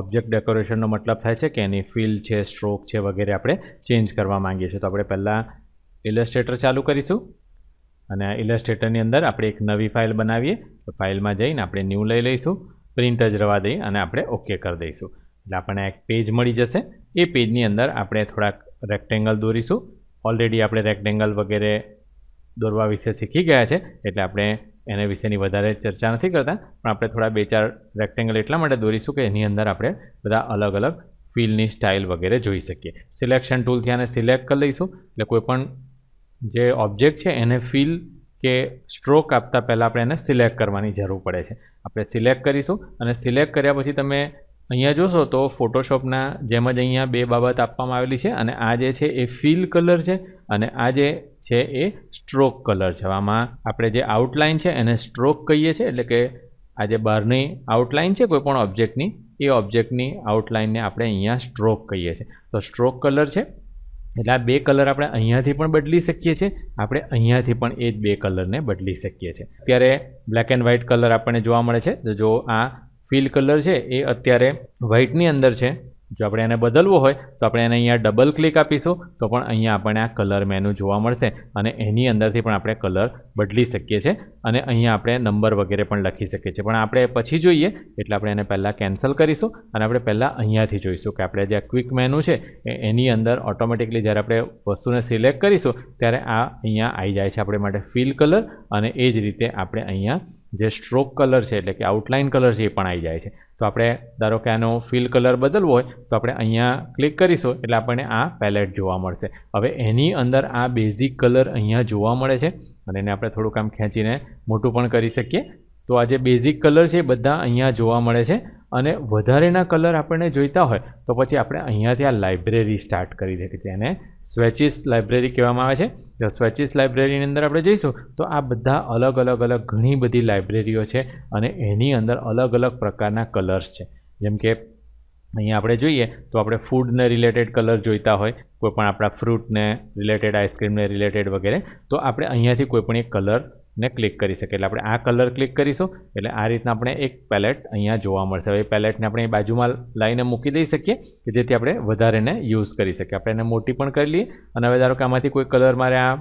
object ડેકોરેશનનો મતલબ થાય છે કે એની ફિલ છે સ્ટ્રોક છે વગેરે આપણે ચેન્જ કરવા માંગીએ છીએ તો આપણે પહેલાં ઇલસ્ટ્રેટર ચાલુ કરીશું અને આ ઇલસ્ટ્રેટરની અંદર આપણે એક નવી ફાઇલ બનાવીએ તો ફાઇલમાં જઈને આપણે ન્યૂ લઈ લઈશું પ્રિન્ટ જ રવા દઈ અને આપણે ઓકે કરી દઈશું એટલે આપણને એક પેજ મળી જશે એ પેજની અંદર આપણે થોડાક રેક્ટેંગલ દોરીશું ઓલરેડી આપણે રેક્ટેંગલ વગેરે દોરવા વિશે શીખી ગયા છે એટલે આપણે એના વિશેની વધારે ચર્ચા નથી કરતા પણ આપણે થોડા બે ચાર રેક્ટેંગલ એટલા માટે દોરીશું કે એની અંદર આપણે બધા અલગ અલગ ફિલ્ડની સ્ટાઇલ વગેરે જોઈ શકીએ સિલેક્શન ટૂલથી આને સિલેક્ટ કરી લઈશું એટલે કોઈપણ જે ઓબ્જેક્ટ છે એને ફિલ કે સ્ટ્રોક આપતા પહેલાં આપણે એને સિલેક્ટ કરવાની જરૂર પડે છે આપણે સિલેક્ટ કરીશું અને સિલેક્ટ કર્યા પછી તમે અહીંયા જોશો તો ફોટોશોપના જેમ જ અહીંયા બે બાબત આપવામાં આવેલી છે અને આ જે છે એ ફિલ કલર છે અને આ જે છે એ સ્ટ્રોક કલર છે આમાં આપણે જે આઉટલાઇન છે એને સ્ટ્રોક કહીએ છીએ એટલે કે આ જે બહારની આઉટલાઇન છે કોઈપણ ઓબ્જેક્ટની એ ઓબ્જેક્ટની આઉટલાઇનને આપણે અહીંયા સ્ટ્રોક કહીએ છીએ તો સ્ટ્રોક કલર છે એટલે આ બે કલર આપણે અહીંયાથી પણ બદલી શકીએ છીએ આપણે અહીંયાથી પણ એ જ બે કલરને બદલી શકીએ છીએ અત્યારે બ્લેક એન્ડ વ્હાઇટ કલર આપણને જોવા મળે છે તો જો આ ફિલ કલર છે એ અત્યારે વ્હાઇટની અંદર છે જો આપણે એને બદલવો હોય તો આપણે એને અહીંયા ડબલ ક્લિક આપીશું તો પણ અહીંયા આપણને આ કલર મેનુ જોવા મળશે અને એની અંદરથી પણ આપણે કલર બદલી શકીએ છીએ અને અહીંયા આપણે નંબર વગેરે પણ લખી શકીએ છીએ પણ આપણે પછી જોઈએ એટલે આપણે એને પહેલાં કેન્સલ કરીશું અને આપણે પહેલાં અહીંયાથી જોઈશું કે આપણે જે ક્વિક મેનુ છે એની અંદર ઓટોમેટિકલી જ્યારે આપણે વસ્તુને સિલેક્ટ કરીશું ત્યારે આ અહીંયા આવી જાય છે આપણે માટે ફિલ કલર અને એ જ રીતે આપણે અહીંયા જે સ્ટ્રોક કલર છે એટલે કે આઉટલાઇન કલર છે એ પણ આવી જાય છે તો આપણે ધારો કે આનો ફિલ કલર બદલવો હોય તો આપણે અહીંયા ક્લિક કરીશું એટલે આપણને આ પેલેટ જોવા મળશે હવે એની અંદર આ બેઝિક કલર અહીંયા જોવા મળે છે અને એને આપણે થોડુંક આમ ખેંચીને મોટું પણ કરી શકીએ તો આ જે બેઝિક કલર છે એ બધા અહીંયા જોવા મળે છે અને વધારેના કલર આપણને જોઈતા હોય તો પછી આપણે અહીંયાથી આ લાઇબ્રેરી સ્ટાર્ટ કરી દે કે જેને સ્વેચિસ લાઇબ્રેરી કહેવામાં આવે છે તો સ્વેચિસ લાઇબ્રેરીની અંદર આપણે જઈશું તો આ બધા અલગ અલગ અલગ ઘણી બધી લાઇબ્રેરીઓ છે અને એની અંદર અલગ અલગ પ્રકારના કલર્સ છે જેમ કે અહીંયા આપણે જોઈએ તો આપણે ફૂડને રિલેટેડ કલર જોઈતા હોય કોઈપણ આપણા ફ્રૂટને રિલેટેડ આઈસ્ક્રીમને રિલેટેડ વગેરે તો આપણે અહીંયાથી કોઈપણ એક કલર ને ક્લિક કરી શકીએ એટલે આપણે આ કલર ક્લિક કરીશું એટલે આ રીતના આપણે એક પેલેટ અહીંયા જોવા મળશે હવે એ પેલેટને આપણે એ બાજુમાં લાઈને મૂકી દઈ શકીએ કે જેથી આપણે વધારે એને યુઝ કરી શકીએ આપણે એને મોટી પણ કરી લઈએ અને હવે ધારો કે આમાંથી કોઈ કલર મારે આ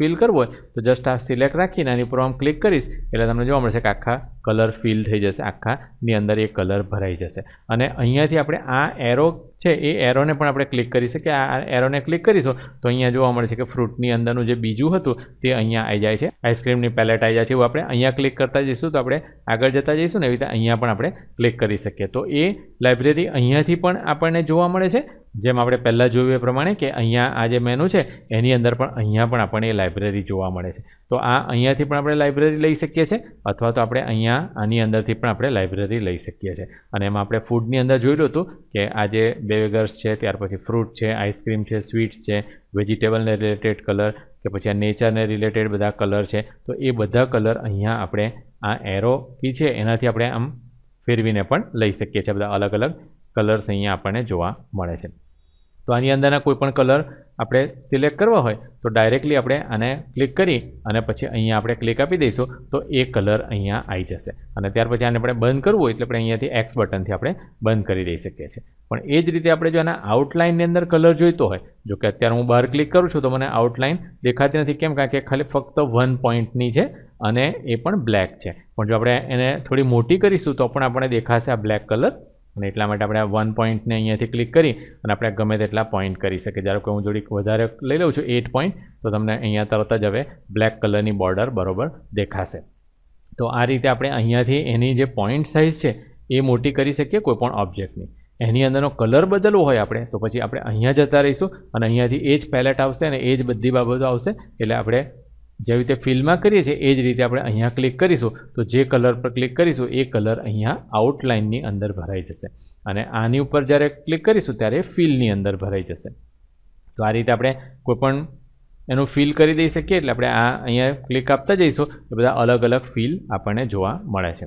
ફિલ કરવો હોય તો જસ્ટ આ સિલેક્ટ રાખીને એની ઉપર આમ ક્લિક કરીશ એટલે તમને જોવા મળશે કે આખા કલર ફિલ થઈ જશે આખાની અંદર એ કલર ભરાઈ જશે અને અહીંયાથી આપણે આ એરો છે એ એરોને પણ આપણે ક્લિક કરી શકીએ આ એરોને ક્લિક કરીશું તો અહીંયા જોવા મળે છે કે ફ્રૂટની અંદરનું જે બીજું હતું તે અહીંયા આવી જાય છે આઈસ્ક્રીમની પેલેટ આવી જાય છે એવું આપણે અહીંયા ક્લિક કરતા જઈશું તો આપણે આગળ જતા જઈશું ને એવી રીતે અહીંયા પણ આપણે ક્લિક કરી શકીએ તો એ લાઇબ્રેરી અહીંયાથી પણ આપણને જોવા મળે છે જેમ આપણે પહેલાં જોયું એ પ્રમાણે કે અહીંયા આ જે મેનુ છે એની અંદર પણ અહીંયા પણ આપણને એ લાઇબ્રેરી જોવા મળે છે તો આ અહીંયાથી પણ આપણે લાઇબ્રેરી લઈ શકીએ છીએ અથવા તો આપણે અહીંયા એના આની અંદરથી પણ આપણે લાઇબ્રેરી લઈ શકીએ છીએ અને એમાં આપણે ફૂડની અંદર જોયેલું હતું કે આજે બેગર્સ છે ત્યાર પછી ફ્રૂટ છે આઈસ્ક્રીમ છે સ્વીટ્સ છે વેજીટેબલને રિલેટેડ કલર કે પછી આ નેચરને રિલેટેડ બધા કલર છે તો એ બધા કલર અહીંયા આપણે આ એરો કી છે એનાથી આપણે આમ ફેરવીને પણ લઈ શકીએ છીએ બધા અલગ અલગ કલર્સ અહીંયા આપણને જોવા મળે છે તો આની અંદરના કોઈપણ કલર આપણે સિલેક્ટ કરવા હોય તો ડાયરેક્ટલી આપણે આને ક્લિક કરી અને પછી અહીંયા આપણે ક્લિક આપી દઈશું તો એ કલર અહીંયા આવી જશે અને ત્યાર પછી આને આપણે બંધ કરવું હોય એટલે આપણે અહીંયાથી એક્સ બટનથી આપણે બંધ કરી દઈ શકીએ છીએ પણ એ જ રીતે આપણે જો આના આઉટલાઇનની અંદર કલર જોઈતો હોય જો કે અત્યારે હું બહાર ક્લિક કરું છું તો મને આઉટલાઇન દેખાતી નથી કેમ કારણ કે ખાલી ફક્ત વન પોઈન્ટની છે અને એ પણ બ્લેક છે પણ જો આપણે એને થોડી મોટી કરીશું તો પણ આપણે દેખાશે આ બ્લેક કલર અને એટલા માટે આપણે આ વન પોઈન્ટને અહીંયાથી ક્લિક કરી અને આપણે ગમે તેટલા પોઈન્ટ કરી શકીએ જ્યારે કે હું જોડી વધારે લઈ લઉં છું એટ પોઈન્ટ તો તમને અહીંયા તરત જ હવે બ્લેક કલરની બોર્ડર બરોબર દેખાશે તો આ રીતે આપણે અહીંયાથી એની જે પોઈન્ટ સાઇઝ છે એ મોટી કરી શકીએ કોઈપણ ઓબ્જેક્ટની એની અંદરનો કલર બદલવો હોય આપણે તો પછી આપણે અહીંયા જતા રહીશું અને અહીંયાથી એ જ પેલેટ આવશે અને એ જ બધી બાબતો આવશે એટલે આપણે જેવી રીતે ફિલમાં કરીએ છીએ એ જ રીતે આપણે અહીંયા ક્લિક કરીશું તો જે કલર પર ક્લિક કરીશું એ કલર અહીંયા આઉટલાઇનની અંદર ભરાઈ જશે અને આની ઉપર જ્યારે ક્લિક કરીશું ત્યારે ફિલની અંદર ભરાઈ જશે તો આ રીતે આપણે કોઈપણ એનું ફિલ કરી દઈ શકીએ એટલે આપણે આ અહીંયા ક્લિક આપતા જઈશું તો બધા અલગ અલગ ફિલ આપણને જોવા મળે છે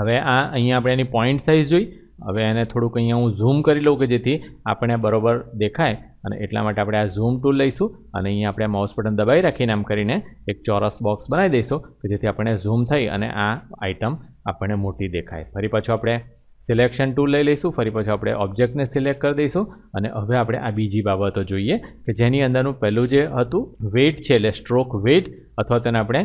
હવે આ અહીંયા આપણે એની પોઈન્ટ સાઇઝ જોઈ હવે એને થોડુંક અહીંયા હું ઝૂમ કરી લઉં કે જેથી આપણે બરોબર દેખાય અને એટલા માટે આપણે આ ઝૂમ ટૂલ લઈશું અને અહીંયા આપણે માઉસ બટન દબાવી રાખીને આમ કરીને એક ચોરસ બોક્સ બનાવી દઈશું કે જેથી આપણે ઝૂમ થઈ અને આ આઇટમ આપણને મોટી દેખાય ફરી પાછું આપણે સિલેક્શન ટૂલ લઈ લઈશું ફરી પાછું આપણે ઓબ્જેક્ટને સિલેક્ટ કરી દઈશું અને હવે આપણે આ બીજી બાબતો જોઈએ કે જેની અંદરનું પહેલું જે હતું વેઇટ છે એટલે સ્ટ્રોક વેઇટ અથવા તેને આપણે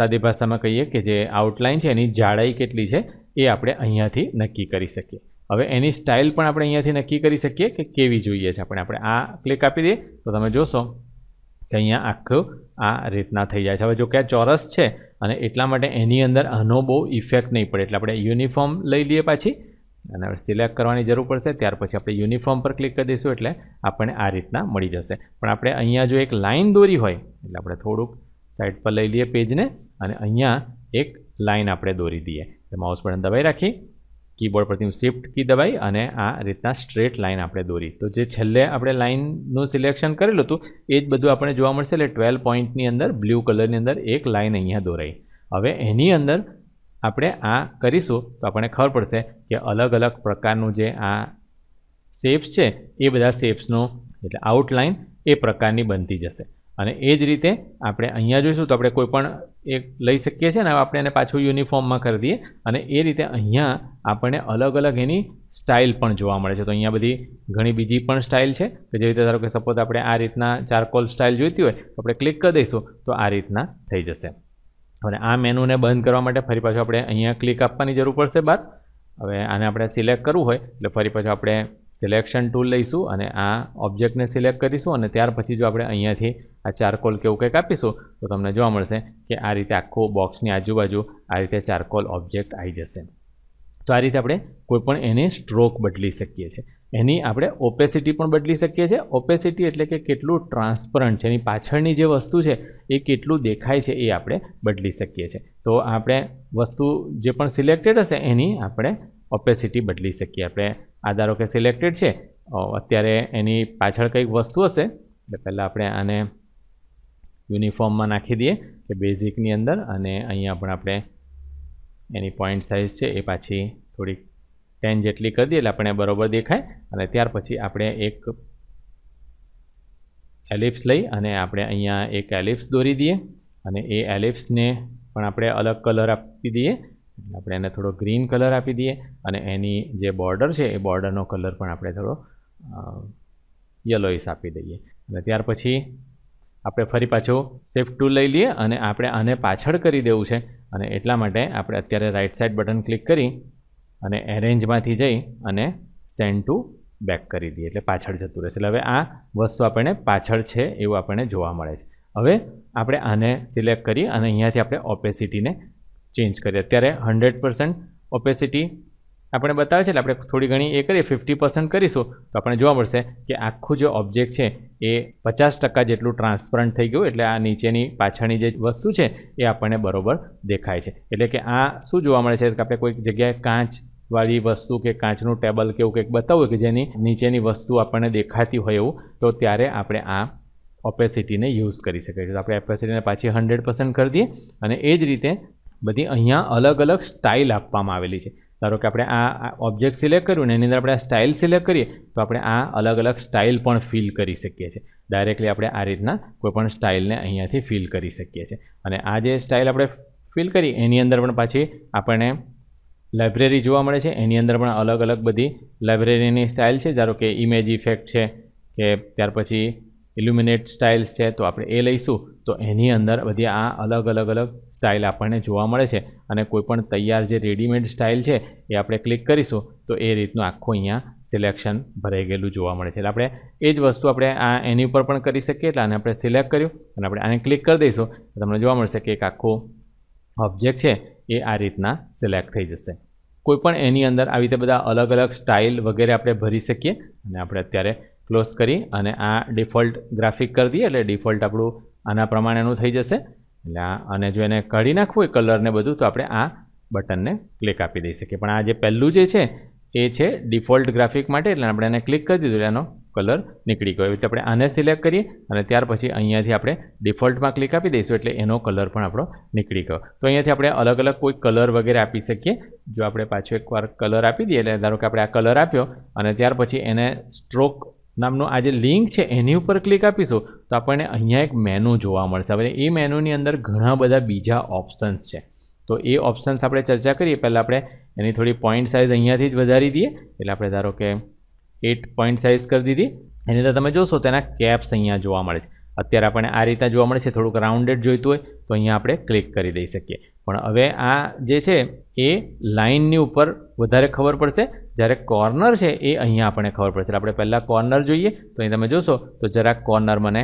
સાદી ભાષામાં કહીએ કે જે આઉટલાઇન છે એની જાડાઈ કેટલી છે એ આપણે અહીંયાથી નક્કી કરી શકીએ હવે એની સ્ટાઇલ પણ આપણે અહીંયાથી નક્કી કરી શકીએ કે કેવી જોઈએ છે આપણે આપણે આ ક્લિક આપી દઈએ તો તમે જોશો કે અહીંયા આખું આ રીતના થઈ જાય છે હવે જો કે આ ચોરસ છે અને એટલા માટે એની અંદર આનો બહુ ઇફેક્ટ નહીં પડે એટલે આપણે યુનિફોર્મ લઈ લઈએ પાછી અને સિલેક્ટ કરવાની જરૂર પડશે ત્યાર પછી આપણે યુનિફોર્મ પર ક્લિક કરી દઈશું એટલે આપણને આ રીતના મળી જશે પણ આપણે અહીંયા જો એક લાઇન દોરી હોય એટલે આપણે થોડુંક સાઈડ પર લઈ લઈએ પેજને અને અહીંયા એક લાઈન આપણે દોરી દઈએ માઉસ બટન દબાઈ રાખી કીબોર્ડ પરથી હું શિફ્ટ કી દબાઈ અને આ રીતના સ્ટ્રેટ લાઇન આપણે દોરી તો જે છેલ્લે આપણે લાઇનનું સિલેક્શન કરેલું હતું એ જ બધું આપણે જોવા મળશે એટલે ટ્વેલ્વ પોઈન્ટની અંદર બ્લુ કલરની અંદર એક લાઈન અહીંયા દોરાઈ હવે એની અંદર આપણે આ કરીશું તો આપણને ખબર પડશે કે અલગ અલગ પ્રકારનું જે આ શેપ્સ છે એ બધા શેપ્સનું એટલે આઉટલાઇન એ પ્રકારની બનતી જશે અને એ જ રીતે આપણે અહીંયા જોઈશું તો આપણે કોઈપણ એ લઈ શકીએ છીએ ને આપણે એને પાછું યુનિફોર્મમાં કરી દઈએ અને એ રીતે અહીંયા આપણને અલગ અલગ એની સ્ટાઇલ પણ જોવા મળે છે તો અહીંયા બધી ઘણી બીજી પણ સ્ટાઇલ છે કે જેવી રીતે ધારો કે સપોઝ આપણે આ રીતના ચારકોલ સ્ટાઇલ જોઈતી હોય તો આપણે ક્લિક કરી દઈશું તો આ રીતના થઈ જશે હવે આ મેનુને બંધ કરવા માટે ફરી પાછું આપણે અહીંયા ક્લિક આપવાની જરૂર પડશે બાદ હવે આને આપણે સિલેક્ટ કરવું હોય એટલે ફરી પાછું આપણે સિલેક્શન ટૂલ લઈશું અને આ ઓબ્જેક્ટને સિલેક્ટ કરીશું અને ત્યાર પછી જો આપણે અહીંયાથી આ ચારકોલ કે એવું કંઈક આપીશું તો તમને જોવા મળશે કે આ રીતે આખો બોક્સની આજુબાજુ આ રીતે ચારકોલ ઓબ્જેક્ટ આવી જશે તો આ રીતે આપણે કોઈપણ એની સ્ટ્રોક બદલી શકીએ છીએ એની આપણે ઓપેસિટી પણ બદલી શકીએ છીએ ઓપેસિટી એટલે કે કેટલું ટ્રાન્સપરન્ટ છે એની પાછળની જે વસ્તુ છે એ કેટલું દેખાય છે એ આપણે બદલી શકીએ છીએ તો આપણે વસ્તુ જે પણ સિલેક્ટેડ હશે એની આપણે ઓપેસિટી બદલી શકીએ આપણે આ ધારો કે સિલેક્ટેડ છે અત્યારે એની પાછળ કંઈક વસ્તુ હશે એટલે પહેલાં આપણે આને યુનિફોર્મમાં નાખી દઈએ કે બેઝિકની અંદર અને અહીંયા પણ આપણે એની પોઈન્ટ સાઇઝ છે એ પાછી થોડીક ટેન જેટલી કરી દઈએ એટલે આપણે બરોબર દેખાય અને ત્યાર પછી આપણે એક એલિપ્સ લઈ અને આપણે અહીંયા એક એલિપ્સ દોરી દઈએ અને એ એલિપ્સને પણ આપણે અલગ કલર આપી દઈએ આપણે એને થોડો ગ્રીન કલર આપી દઈએ અને એની જે બોર્ડર છે એ બોર્ડરનો કલર પણ આપણે થોડો યલોઈસ આપી દઈએ અને ત્યાર પછી આપણે ફરી પાછો સેફ ટુ લઈ લઈએ અને આપણે આને પાછળ કરી દેવું છે અને એટલા માટે આપણે અત્યારે રાઇટ સાઇડ બટન ક્લિક કરી અને એરેન્જમાંથી જઈ અને સેન્ડ ટુ બેક કરી દઈએ એટલે પાછળ જતું રહેશે એટલે હવે આ વસ્તુ આપણને પાછળ છે એવું આપણને જોવા મળે છે હવે આપણે આને સિલેક્ટ કરી અને અહીંયાથી આપણે ઓપેસિટીને ચેન્જ કરીએ અત્યારે હંડ્રેડ પર્સન્ટ ઓપેસિટી આપણે બતાવે છે એટલે આપણે થોડી ઘણી એ કરીએ ફિફ્ટી પર્સન્ટ કરીશું તો આપણે જોવા મળશે કે આખું જે ઓબ્જેક્ટ છે એ પચાસ ટકા જેટલું ટ્રાન્સપરન્ટ થઈ ગયું એટલે આ નીચેની પાછળની જે વસ્તુ છે એ આપણને બરોબર દેખાય છે એટલે કે આ શું જોવા મળે છે કે આપણે કોઈક જગ્યાએ કાચવાળી વસ્તુ કે કાચનું ટેબલ કે એવું કંઈક બતાવ્યું કે જેની નીચેની વસ્તુ આપણને દેખાતી હોય એવું તો ત્યારે આપણે આ ઓપેસિટીને યુઝ કરી શકીએ છીએ આપણે ઓપેસિટીને પાછી હંડ્રેડ પર્સન્ટ કરી દઈએ અને એ જ રીતે બધી અહીંયા અલગ અલગ સ્ટાઇલ આપવામાં આવેલી છે ધારો કે આપણે આ ઓબ્જેક્ટ સિલેક્ટ કર્યું ને એની અંદર આપણે આ સ્ટાઇલ સિલેક્ટ કરીએ તો આપણે આ અલગ અલગ સ્ટાઇલ પણ ફિલ કરી શકીએ છીએ ડાયરેક્ટલી આપણે આ રીતના કોઈપણ સ્ટાઇલને અહીંયાથી ફિલ કરી શકીએ છીએ અને આ જે સ્ટાઇલ આપણે ફિલ કરી એની અંદર પણ પાછી આપણને લાઇબ્રેરી જોવા મળે છે એની અંદર પણ અલગ અલગ બધી લાઇબ્રેરીની સ્ટાઇલ છે ધારો કે ઇમેજ ઇફેક્ટ છે કે ત્યાર પછી ઇલ્યુમિનેટ સ્ટાઇલ્સ છે તો આપણે એ લઈશું તો એની અંદર બધી આ અલગ અલગ અલગ સ્ટાઇલ આપણને જોવા મળે છે અને કોઈપણ તૈયાર જે રેડીમેડ સ્ટાઇલ છે એ આપણે ક્લિક કરીશું તો એ રીતનું આખું અહીંયા સિલેક્શન ભરાઈ ગયેલું જોવા મળે છે એટલે આપણે એ જ વસ્તુ આપણે આ એની ઉપર પણ કરી શકીએ એટલે આને આપણે સિલેક્ટ કર્યું અને આપણે આને ક્લિક કરી દઈશું તમને જોવા મળશે કે એક આખો ઓબ્જેક્ટ છે એ આ રીતના સિલેક્ટ થઈ જશે કોઈપણ એની અંદર આવી રીતે બધા અલગ અલગ સ્ટાઇલ વગેરે આપણે ભરી શકીએ અને આપણે અત્યારે ક્લોઝ કરી અને આ ડિફોલ્ટ ગ્રાફિક કરી દઈએ એટલે ડિફોલ્ટ આપણું આના પ્રમાણેનું થઈ જશે એટલે આ અને જો એને કાઢી નાખવું હોય કલરને બધું તો આપણે આ બટનને ક્લિક આપી દઈ શકીએ પણ આ જે પહેલું જે છે એ છે ડિફોલ્ટ ગ્રાફિક માટે એટલે આપણે એને ક્લિક કરી દીધું એટલે એનો કલર નીકળી ગયો એવી રીતે આપણે આને સિલેક્ટ કરીએ અને ત્યાર પછી અહીંયાથી આપણે ડિફોલ્ટમાં ક્લિક આપી દઈશું એટલે એનો કલર પણ આપણો નીકળી ગયો તો અહીંયાથી આપણે અલગ અલગ કોઈ કલર વગેરે આપી શકીએ જો આપણે પાછો એકવાર કલર આપી દઈએ એટલે ધારો કે આપણે આ કલર આપ્યો અને ત્યાર પછી એને સ્ટ્રોક નામનો આ જે લિંક છે એની ઉપર ક્લિક આપીશું તો આપણને અહીંયા એક મેનુ જોવા મળશે હવે એ મેનુની અંદર ઘણા બધા બીજા ઓપ્શન્સ છે તો એ ઓપ્શન્સ આપણે ચર્ચા કરીએ પહેલાં આપણે એની થોડી પોઈન્ટ સાઇઝ અહીંયાથી જ વધારી દઈએ એટલે આપણે ધારો કે એટ પોઈન્ટ સાઇઝ કરી દીધી એની અંદર તમે જોશો તેના કેપ્સ અહીંયા જોવા મળે છે અત્યારે આપણને આ રીતે જોવા મળે છે થોડુંક રાઉન્ડેડ જોઈતું હોય તો અહીંયા આપણે ક્લિક કરી દઈ શકીએ પણ હવે આ જે છે એ લાઇનની ઉપર વધારે ખબર પડશે જ્યારે કોર્નર છે એ અહીંયા આપણને ખબર પડશે આપણે પહેલાં કોર્નર જોઈએ તો અહીં તમે જોશો તો જરાક કોર્નર મને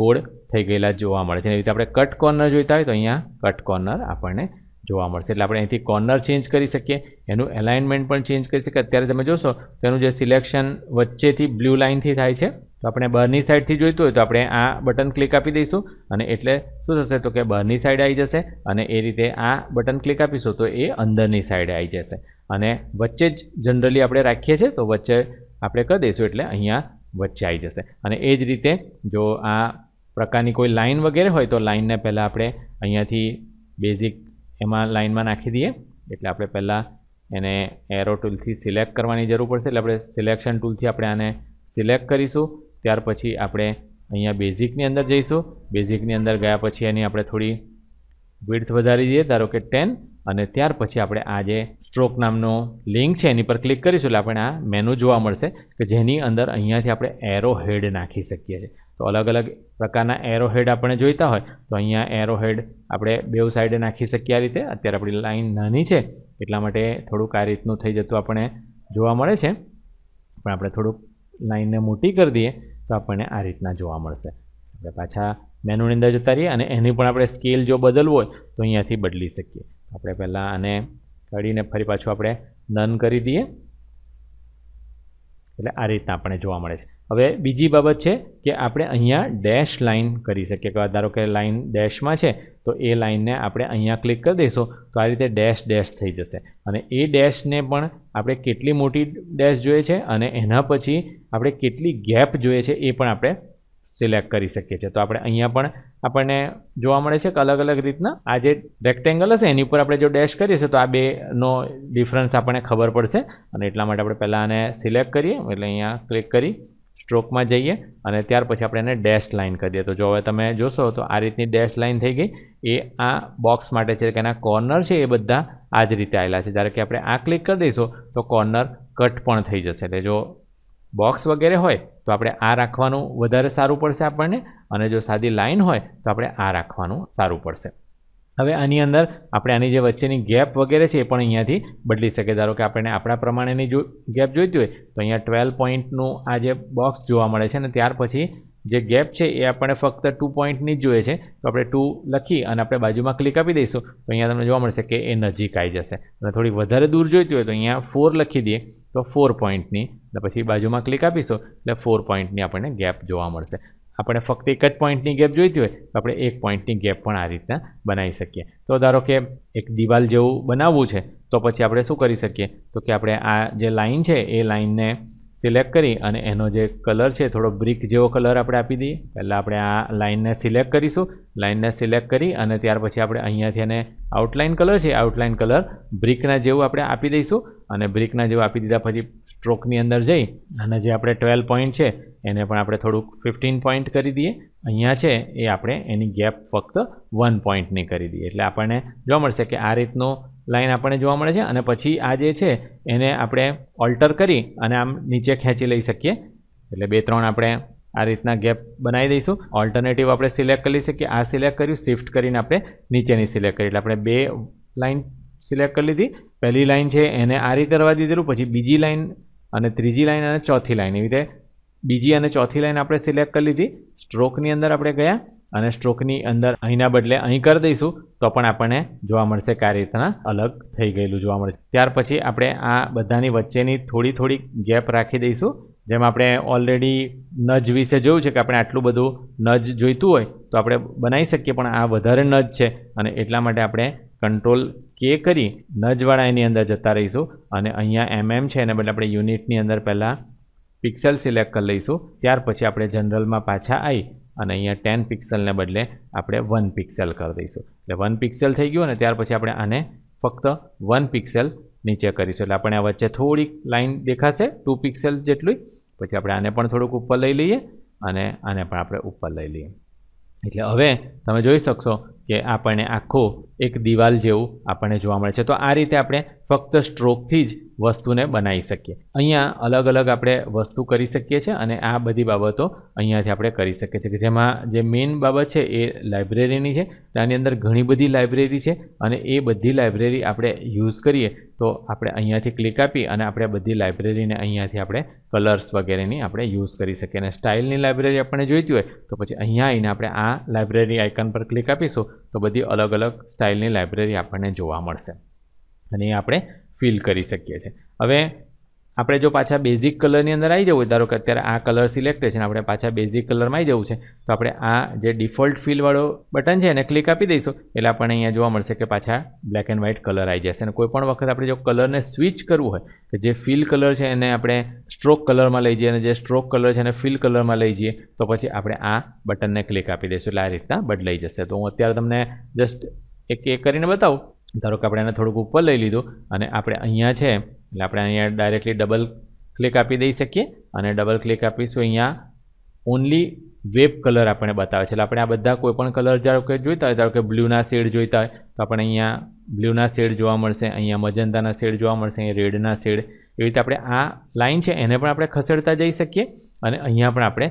ગોળ થઈ ગયેલા જોવા મળે છે એ રીતે આપણે કટ કોર્નર જોઈતા હોય તો અહીંયા કટ કોર્નર આપણને જોવા મળશે એટલે આપણે અહીંથી કોર્નર ચેન્જ કરી શકીએ એનું એલાઇનમેન્ટ પણ ચેન્જ કરી શકીએ અત્યારે તમે જોશો તેનું જે સિલેક્શન વચ્ચેથી બ્લુ લાઇનથી થાય છે તો આપણે બહારની સાઈડથી જોઈતું હોય તો આપણે આ બટન ક્લિક આપી દઈશું અને એટલે શું થશે તો કે બહારની સાઈડ આવી જશે અને એ રીતે આ બટન ક્લિક આપીશું તો એ અંદરની સાઈડે આવી જશે અને વચ્ચે જ જનરલી આપણે રાખીએ છીએ તો વચ્ચે આપણે કરી દઈશું એટલે અહીંયા વચ્ચે આવી જશે અને એ જ રીતે જો આ પ્રકારની કોઈ લાઇન વગેરે હોય તો લાઇનને પહેલાં આપણે અહીંયાથી બેઝિક એમાં લાઇનમાં નાખી દઈએ એટલે આપણે પહેલાં એને એરો ટૂલથી સિલેક્ટ કરવાની જરૂર પડશે એટલે આપણે સિલેક્શન ટૂલથી આપણે આને સિલેક્ટ કરીશું ત્યાર પછી આપણે અહીંયા બેઝિકની અંદર જઈશું બેઝિકની અંદર ગયા પછી એની આપણે થોડી વિર્થ વધારી દઈએ ધારો કે ટેન અને ત્યાર પછી આપણે આ જે સ્ટ્રોક નામનો લિંક છે એની પર ક્લિક કરીશું એટલે આપણે આ મેનુ જોવા મળશે કે જેની અંદર અહીંયાથી આપણે એરો હેડ નાખી શકીએ છીએ તો અલગ અલગ પ્રકારના એરો હેડ આપણને જોઈતા હોય તો અહીંયા એરો હેડ આપણે બેઉ સાઈડે નાખી શકીએ આ રીતે અત્યારે આપણી લાઈન નાની છે એટલા માટે થોડુંક આ રીતનું થઈ જતું આપણે જોવા મળે છે પણ આપણે થોડુંક લાઈનને મોટી કરી દઈએ તો આપણને આ રીતના જોવા મળશે આપણે પાછા મેનુની અંદર જતા રહીએ અને એની પણ આપણે સ્કેલ જો બદલવું હોય તો અહીંયાથી બદલી શકીએ આપણે પહેલાં આને કાઢીને ફરી પાછું આપણે નન કરી દઈએ એટલે આ રીતના આપણને જોવા મળે છે હવે બીજી બાબત છે કે આપણે અહીંયા ડેશ લાઇન કરી શકીએ કે ધારો કે લાઇન ડેશમાં છે તો એ લાઇનને આપણે અહીંયા ક્લિક કરી દઈશું તો આ રીતે ડેશ ડેશ થઈ જશે અને એ ડેશને પણ આપણે કેટલી મોટી ડેશ જોઈએ છે અને એના પછી આપણે કેટલી ગેપ જોઈએ છે એ પણ આપણે સિલેક્ટ કરી શકીએ છીએ તો આપણે અહીંયા પણ આપણને જોવા મળે છે કે અલગ અલગ રીતના આ જે રેક્ટેંગલ હશે એની ઉપર આપણે જો ડેશ કરીએ છીએ તો આ બેનો ડિફરન્સ આપણને ખબર પડશે અને એટલા માટે આપણે પહેલાં આને સિલેક્ટ કરીએ એટલે અહીંયા ક્લિક કરી સ્ટ્રોકમાં જઈએ અને ત્યાર પછી આપણે એને ડેશ લાઇન કરી દઈએ તો જો હવે તમે જોશો તો આ રીતની ડેશ લાઇન થઈ ગઈ એ આ બોક્સ માટે છે કે એના કોર્નર છે એ બધા આ જ રીતે આવેલા છે જ્યારે કે આપણે આ ક્લિક કરી દઈશું તો કોર્નર કટ પણ થઈ જશે એટલે જો બોક્સ વગેરે હોય તો આપણે આ રાખવાનું વધારે સારું પડશે આપણને અને જો સાદી લાઇન હોય તો આપણે આ રાખવાનું સારું પડશે હવે આની અંદર આપણે આની જે વચ્ચેની ગેપ વગેરે છે એ પણ અહીંયાથી બદલી શકે ધારો કે આપણને આપણા પ્રમાણેની જો ગેપ જોઈતી હોય તો અહીંયા ટ્વેલ્વ પોઈન્ટનું આ જે બોક્સ જોવા મળે છે અને ત્યાર પછી જે ગેપ છે એ આપણે ફક્ત ટુ પોઈન્ટની જ જોઈએ છે તો આપણે ટુ લખી અને આપણે બાજુમાં ક્લિક આપી દઈશું તો અહીંયા તમને જોવા મળશે કે એ નજીક આવી જશે અને થોડી વધારે દૂર જોઈતી હોય તો અહીંયા ફોર લખી દઈએ તો ફોર પોઈન્ટની પછી બાજુમાં ક્લિક આપીશું એટલે ફોર પોઈન્ટની આપણને ગેપ જોવા મળશે આપણે ફક્ત એક જ પોઈન્ટની ગેપ જોઈતી હોય તો આપણે એક પોઈન્ટની ગેપ પણ આ રીતના બનાવી શકીએ તો ધારો કે એક દિવાલ જેવું બનાવવું છે તો પછી આપણે શું કરી શકીએ તો કે આપણે આ જે લાઇન છે એ લાઇનને સિલેક્ટ કરી અને એનો જે કલર છે થોડો બ્રિક જેવો કલર આપણે આપી દઈએ પહેલાં આપણે આ લાઇનને સિલેક્ટ કરીશું લાઇનને સિલેક્ટ કરી અને ત્યાર પછી આપણે અહીંયાથી એને આઉટલાઇન કલર છે આઉટલાઇન કલર બ્રિકના જેવું આપણે આપી દઈશું અને બ્રિકના જેવું આપી દીધા પછી સ્ટ્રોકની અંદર જઈ અને જે આપણે ટ્વેલ્વ પોઈન્ટ છે એને પણ આપણે થોડુંક ફિફ્ટીન પોઈન્ટ કરી દઈએ અહીંયા છે એ આપણે એની ગેપ ફક્ત વન પોઈન્ટની કરી દઈએ એટલે આપણને જોવા મળશે કે આ રીતનું લાઈન આપણને જોવા મળે છે અને પછી આ જે છે એને આપણે ઓલ્ટર કરી અને આમ નીચે ખેંચી લઈ શકીએ એટલે બે ત્રણ આપણે આ રીતના ગેપ બનાવી દઈશું ઓલ્ટરનેટિવ આપણે સિલેક્ટ કરી શકીએ આ સિલેક્ટ કર્યું શિફ્ટ કરીને આપણે નીચેની સિલેક્ટ કરી એટલે આપણે બે લાઈન સિલેક્ટ કરી લીધી પહેલી લાઈન છે એને આ રીતે રવા દીધેલું પછી બીજી લાઈન અને ત્રીજી લાઈન અને ચોથી લાઈન એવી રીતે બીજી અને ચોથી લાઈન આપણે સિલેક્ટ કરી લીધી સ્ટ્રોકની અંદર આપણે ગયા અને સ્ટ્રોકની અંદર અહીંના બદલે અહીં કરી દઈશું તો પણ આપણને જોવા મળશે કે રીતના અલગ થઈ ગયેલું જોવા મળશે ત્યાર પછી આપણે આ બધાની વચ્ચેની થોડી થોડી ગેપ રાખી દઈશું જેમ આપણે ઓલરેડી નજ વિશે જોયું છે કે આપણે આટલું બધું નજ જોઈતું હોય તો આપણે બનાવી શકીએ પણ આ વધારે નજ છે અને એટલા માટે આપણે કંટ્રોલ કે કરી નજવાળા એની અંદર જતા રહીશું અને અહીંયા એમએમ છે એને બદલે આપણે યુનિટની અંદર પહેલાં પિક્સેલ સિલેક્ટ કરી લઈશું ત્યાર પછી આપણે જનરલમાં પાછા આવી અને અહીંયા ટેન પિક્સલને બદલે આપણે વન પિક્સેલ કરી દઈશું એટલે વન પિક્સેલ થઈ ગયું અને ત્યાર પછી આપણે આને ફક્ત વન પિક્સેલ નીચે કરીશું એટલે આપણે આ વચ્ચે થોડીક લાઇન દેખાશે ટુ પિક્સેલ જેટલું પછી આપણે આને પણ થોડુંક ઉપર લઈ લઈએ અને આને પણ આપણે ઉપર લઈ લઈએ એટલે હવે તમે જોઈ શકશો કે આપણને આખો એક દિવાલ જેવું આપણને જોવા મળે છે તો આ રીતે આપણે ફક્ત સ્ટ્રોકથી જ વસ્તુને બનાવી શકીએ અહીંયા અલગ અલગ આપણે વસ્તુ કરી શકીએ છીએ અને આ બધી બાબતો અહીંયાથી આપણે કરી શકીએ છીએ કે જેમાં જે મેઇન બાબત છે એ લાઇબ્રેરીની છે તેની અંદર ઘણી બધી લાઇબ્રેરી છે અને એ બધી લાઇબ્રેરી આપણે યુઝ કરીએ તો આપણે અહીંયાથી ક્લિક આપી અને આપણે બધી લાઇબ્રેરીને અહીંયાથી આપણે કલર્સ વગેરેની આપણે યુઝ કરી શકીએ અને સ્ટાઇલની લાઇબ્રેરી આપણે જોઈતી હોય તો પછી અહીંયા આવીને આપણે આ લાઇબ્રેરી આઇકન પર ક્લિક આપીશું તો બધી અલગ અલગ સ્ટાઇલની લાઇબ્રેરી આપણને જોવા મળશે અને એ આપણે ફિલ કરી શકીએ છીએ હવે આપણે જો પાછા બેઝિક કલરની અંદર આવી જવું ધારો કે અત્યારે આ કલર સિલેક્ટ છે ને આપણે પાછા બેઝિક કલરમાં આવી જવું છે તો આપણે આ જે ડિફોલ્ટ ફિલવાળો બટન છે એને ક્લિક આપી દઈશું એટલે આપણને અહીંયા જોવા મળશે કે પાછા બ્લેક એન્ડ વ્હાઇટ કલર આવી જશે અને કોઈપણ વખત આપણે જો કલરને સ્વિચ કરવું હોય કે જે ફિલ કલર છે એને આપણે સ્ટ્રોક કલરમાં લઈ જઈએ અને જે સ્ટ્રોક કલર છે એને ફિલ કલરમાં લઈ જઈએ તો પછી આપણે આ બટનને ક્લિક આપી દઈશું એટલે આ રીતના બદલાઈ જશે તો હું અત્યારે તમને જસ્ટ એક એક કરીને બતાવું ધારો કે આપણે આને થોડુંક ઉપર લઈ લીધું અને આપણે અહીંયા છે એટલે આપણે અહીંયા ડાયરેક્ટલી ડબલ ક્લિક આપી દઈ શકીએ અને ડબલ ક્લિક આપીશું અહીંયા ઓનલી વેબ કલર આપણે બતાવે છે એટલે આપણે આ બધા કોઈપણ કલર ધારો કે જોઈતા હોય ધારો કે બ્લૂના શેડ જોઈતા હોય તો આપણે અહીંયા બ્લૂના શેડ જોવા મળશે અહીંયા મજંતાના શેડ જોવા મળશે અહીંયા રેડના શેડ એવી રીતે આપણે આ લાઇન છે એને પણ આપણે ખસેડતા જઈ શકીએ અને અહીંયા પણ આપણે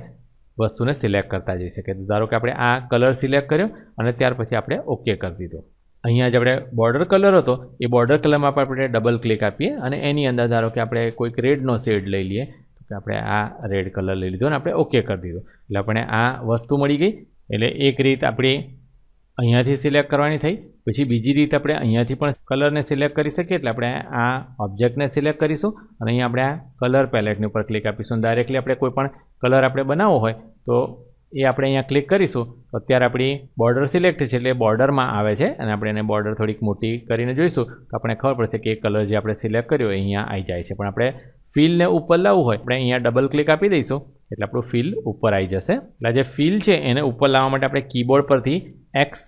વસ્તુને સિલેક્ટ કરતા જઈ શકીએ ધારો કે આપણે આ કલર સિલેક્ટ કર્યો અને ત્યાર પછી આપણે ઓકે કરી દીધું અહીંયા જ આપણે બોર્ડર કલર હતો એ બોર્ડર કલરમાં પણ આપણે ડબલ ક્લિક આપીએ અને એની અંદર ધારો કે આપણે કોઈક રેડનો શેડ લઈ લઈએ તો કે આપણે આ રેડ કલર લઈ લીધો અને આપણે ઓકે કરી દીધો એટલે આપણે આ વસ્તુ મળી ગઈ એટલે એક રીત આપણી અહીંયાથી સિલેક્ટ કરવાની થઈ પછી બીજી રીત આપણે અહીંયાથી પણ કલરને સિલેક્ટ કરી શકીએ એટલે આપણે આ ઓબ્જેક્ટને સિલેક્ટ કરીશું અને અહીંયા આપણે આ કલર પેલેટની ઉપર ક્લિક આપીશું ડાયરેક્ટલી આપણે કોઈ પણ કલર આપણે બનાવવો હોય તો એ આપણે અહીંયા ક્લિક કરીશું તો અત્યારે આપણી બોર્ડર સિલેક્ટ છે એટલે બોર્ડરમાં આવે છે અને આપણે એને બોર્ડર થોડીક મોટી કરીને જોઈશું તો આપણે ખબર પડશે કે એ કલર જે આપણે સિલેક્ટ કર્યો અહીંયા આવી જાય છે પણ આપણે ફિલને ઉપર લાવવું હોય આપણે અહીંયા ડબલ ક્લિક આપી દઈશું એટલે આપણું ફિલ ઉપર આવી જશે એટલે જે ફિલ છે એને ઉપર લાવવા માટે આપણે કીબોર્ડ પરથી એક્સ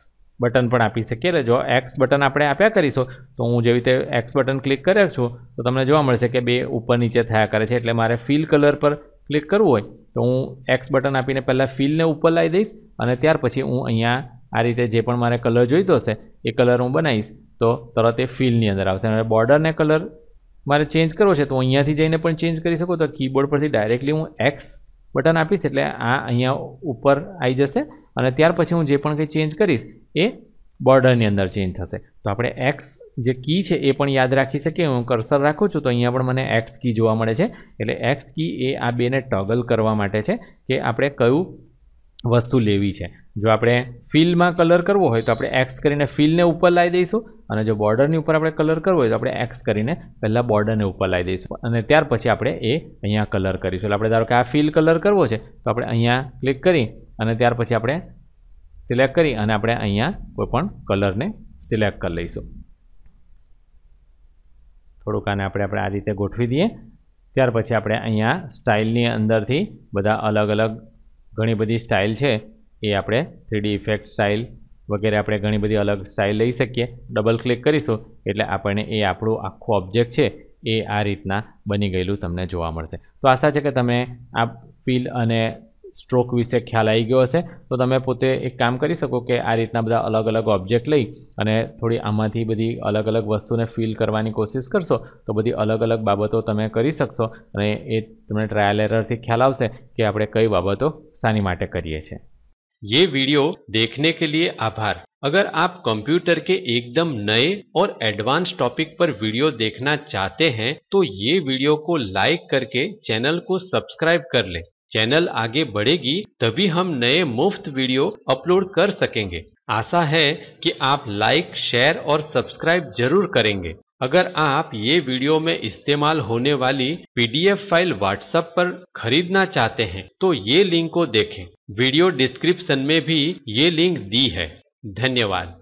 બટન પણ આપી શકીએ એટલે જો એક્સ બટન આપણે આપ્યા કરીશું તો હું જેવી રીતે એક્સ બટન ક્લિક કર્યા છું તો તમને જોવા મળશે કે બે ઉપર નીચે થયા કરે છે એટલે મારે ફિલ કલર પર ક્લિક કરવું હોય તો હું એક્સ બટન આપીને પહેલાં ફિલને ઉપર લાવી દઈશ અને ત્યાર પછી હું અહીંયા આ રીતે જે પણ મારે કલર જોઈતો હશે એ કલર હું બનાવીશ તો તરત એ ફિલની અંદર આવશે અને બોર્ડરને કલર મારે ચેન્જ કરવો છે તો હું અહીંયાથી જઈને પણ ચેન્જ કરી શકું તો કીબોર્ડ પરથી ડાયરેક્ટલી હું એક્સ બટન આપીશ એટલે આ અહીંયા ઉપર આવી જશે અને ત્યાર પછી હું જે પણ કંઈ ચેન્જ કરીશ એ બોર્ડરની અંદર ચેન્જ થશે તો આપણે એક્સ જે કી છે એ પણ યાદ રાખી શકીએ હું કર્સર રાખું છું તો અહીંયા પણ મને એક્સ કી જોવા મળે છે એટલે એક્સ કી એ આ બેને ટગલ કરવા માટે છે કે આપણે કયું વસ્તુ લેવી છે જો આપણે ફિલમાં કલર કરવો હોય તો આપણે એક્સ કરીને ફિલને ઉપર લાવી દઈશું અને જો બોર્ડરની ઉપર આપણે કલર કરવો હોય તો આપણે એક્સ કરીને પહેલાં બોર્ડરને ઉપર લાવી દઈશું અને ત્યાર પછી આપણે એ અહીંયા કલર કરીશું એટલે આપણે ધારો કે આ ફિલ કલર કરવો છે તો આપણે અહીંયા ક્લિક કરી અને ત્યાર પછી આપણે સિલેક્ટ કરી અને આપણે અહીંયા કોઈપણ કલરને સિલેક્ટ કરી લઈશું થોડુંક આને આપણે આપણે આ રીતે ગોઠવી દઈએ ત્યાર પછી આપણે અહીંયા સ્ટાઇલની અંદરથી બધા અલગ અલગ ઘણી બધી સ્ટાઇલ છે એ આપણે થ્રીડી ઇફેક્ટ સ્ટાઇલ વગેરે આપણે ઘણી બધી અલગ સ્ટાઇલ લઈ શકીએ ડબલ ક્લિક કરીશું એટલે આપણને એ આપણું આખું ઓબ્જેક્ટ છે એ આ રીતના બની ગયેલું તમને જોવા મળશે તો આશા છે કે તમે આ ફિલ અને સ્ટ્રોક વિશે ખ્યાલ આવી ગયો હશે તો તમે પોતે એક કામ કરી શકો કે આ રીતના બધા અલગ અલગ ઓબ્જેક્ટ લઈ અને થોડી આમાંથી બધી અલગ અલગ વસ્તુને ફિલ કરવાની કોશિશ કરશો તો બધી અલગ અલગ બાબતો તમે કરી શકશો અને એ તમને ટ્રાયલ એરરથી ખ્યાલ આવશે કે આપણે કઈ બાબતો શાની માટે કરીએ છીએ ये वीडियो देखने के लिए आभार अगर आप कंप्यूटर के एकदम नए और एडवांस टॉपिक पर वीडियो देखना चाहते हैं तो ये वीडियो को लाइक करके ચેનલ को सब्सक्राइब કર લે चैनल आगे बढ़ेगी तभी हम नए मुफ्त वीडियो अपलोड कर सकेंगे आशा है कि आप लाइक शेयर और सब्सक्राइब जरूर करेंगे अगर आप ये वीडियो में इस्तेमाल होने वाली पीडीएफ फाइल व्हाट्सएप पर खरीदना चाहते हैं तो ये लिंक को देखें वीडियो डिस्क्रिप्शन में भी ये लिंक दी है धन्यवाद